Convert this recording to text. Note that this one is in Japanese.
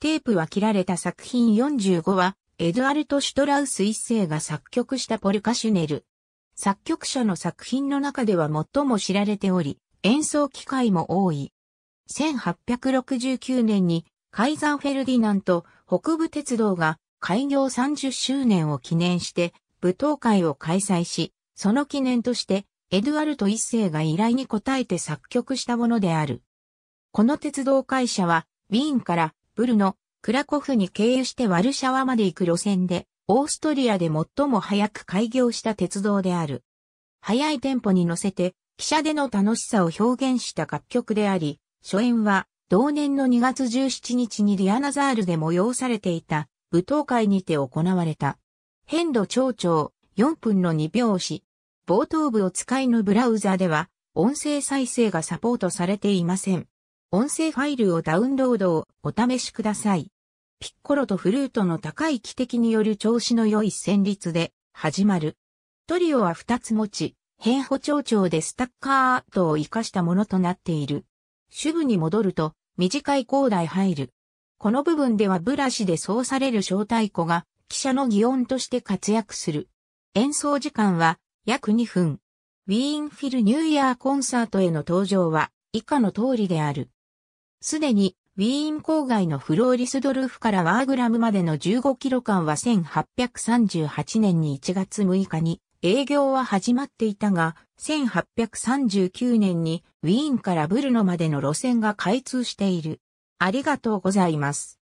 テープは切られた作品45は、エドアルト・シュトラウス一世が作曲したポルカシュネル。作曲者の作品の中では最も知られており、演奏機会も多い。1869年にカイザー・フェルディナント北部鉄道が開業30周年を記念して舞踏会を開催し、その記念としてエドゥアルト一世が依頼に応えて作曲したものである。この鉄道会社はウィーンからブルのクラコフに経由してワルシャワまで行く路線で、オーストリアで最も早く開業した鉄道である。早いテンポに乗せて、汽車での楽しさを表現した楽曲であり、初演は同年の2月17日にリアナザールで催されていた舞踏会にて行われた。変度長4分の2拍子。冒頭部を使いのブラウザでは音声再生がサポートされていません。音声ファイルをダウンロードをお試しください。ピッコロとフルートの高い汽笛による調子の良い旋律で始まる。トリオは二つ持ち、変歩調調でスタッカートを活かしたものとなっている。主部に戻ると短い高台入る。この部分ではブラシでそうされる小太鼓が記者の擬音として活躍する。演奏時間は約2分。ウィーンフィルニューイヤーコンサートへの登場は以下の通りである。すでにウィーン郊外のフローリスドルフからワーグラムまでの15キロ間は1838年に1月6日に営業は始まっていたが、1839年にウィーンからブルノまでの路線が開通している。ありがとうございます。